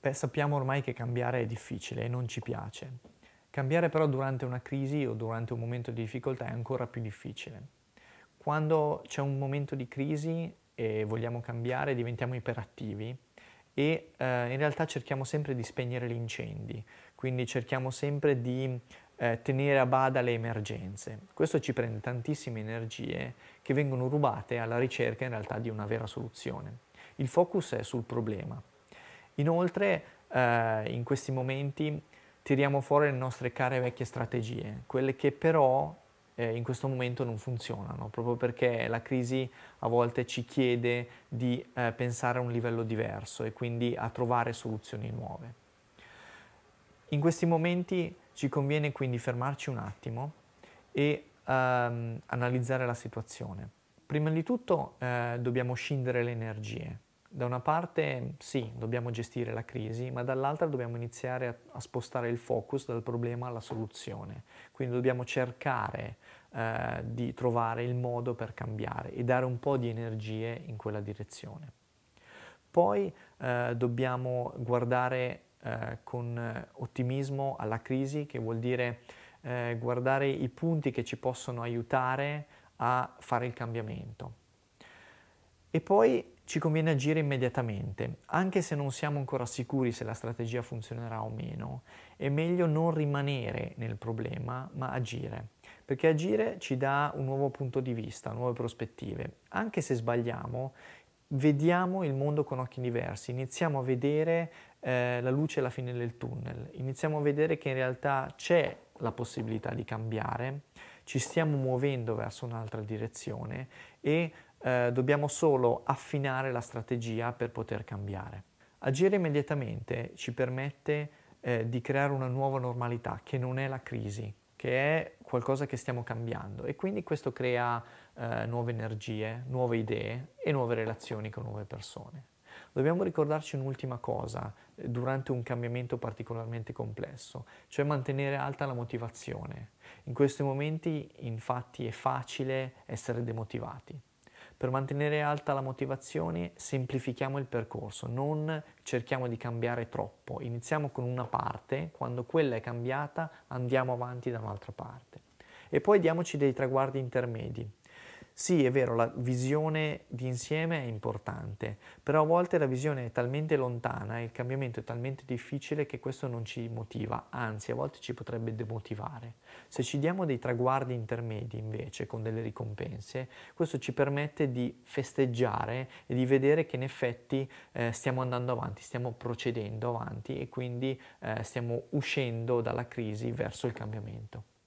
Beh, sappiamo ormai che cambiare è difficile e non ci piace. Cambiare però durante una crisi o durante un momento di difficoltà è ancora più difficile. Quando c'è un momento di crisi e vogliamo cambiare diventiamo iperattivi e eh, in realtà cerchiamo sempre di spegnere gli incendi, quindi cerchiamo sempre di eh, tenere a bada le emergenze. Questo ci prende tantissime energie che vengono rubate alla ricerca in realtà di una vera soluzione. Il focus è sul problema, Inoltre eh, in questi momenti tiriamo fuori le nostre care vecchie strategie, quelle che però eh, in questo momento non funzionano, proprio perché la crisi a volte ci chiede di eh, pensare a un livello diverso e quindi a trovare soluzioni nuove. In questi momenti ci conviene quindi fermarci un attimo e ehm, analizzare la situazione. Prima di tutto eh, dobbiamo scindere le energie, da una parte sì, dobbiamo gestire la crisi, ma dall'altra dobbiamo iniziare a, a spostare il focus dal problema alla soluzione. Quindi dobbiamo cercare eh, di trovare il modo per cambiare e dare un po' di energie in quella direzione. Poi eh, dobbiamo guardare eh, con eh, ottimismo alla crisi, che vuol dire eh, guardare i punti che ci possono aiutare a fare il cambiamento. E poi ci conviene agire immediatamente, anche se non siamo ancora sicuri se la strategia funzionerà o meno, è meglio non rimanere nel problema, ma agire, perché agire ci dà un nuovo punto di vista, nuove prospettive. Anche se sbagliamo, vediamo il mondo con occhi diversi, iniziamo a vedere eh, la luce alla fine del tunnel, iniziamo a vedere che in realtà c'è la possibilità di cambiare, ci stiamo muovendo verso un'altra direzione e eh, dobbiamo solo affinare la strategia per poter cambiare. Agire immediatamente ci permette eh, di creare una nuova normalità che non è la crisi, che è qualcosa che stiamo cambiando e quindi questo crea eh, nuove energie, nuove idee e nuove relazioni con nuove persone. Dobbiamo ricordarci un'ultima cosa eh, durante un cambiamento particolarmente complesso, cioè mantenere alta la motivazione. In questi momenti infatti è facile essere demotivati per mantenere alta la motivazione semplifichiamo il percorso, non cerchiamo di cambiare troppo, iniziamo con una parte, quando quella è cambiata andiamo avanti da un'altra parte. E poi diamoci dei traguardi intermedi. Sì, è vero, la visione di insieme è importante, però a volte la visione è talmente lontana e il cambiamento è talmente difficile che questo non ci motiva, anzi a volte ci potrebbe demotivare. Se ci diamo dei traguardi intermedi invece con delle ricompense, questo ci permette di festeggiare e di vedere che in effetti eh, stiamo andando avanti, stiamo procedendo avanti e quindi eh, stiamo uscendo dalla crisi verso il cambiamento.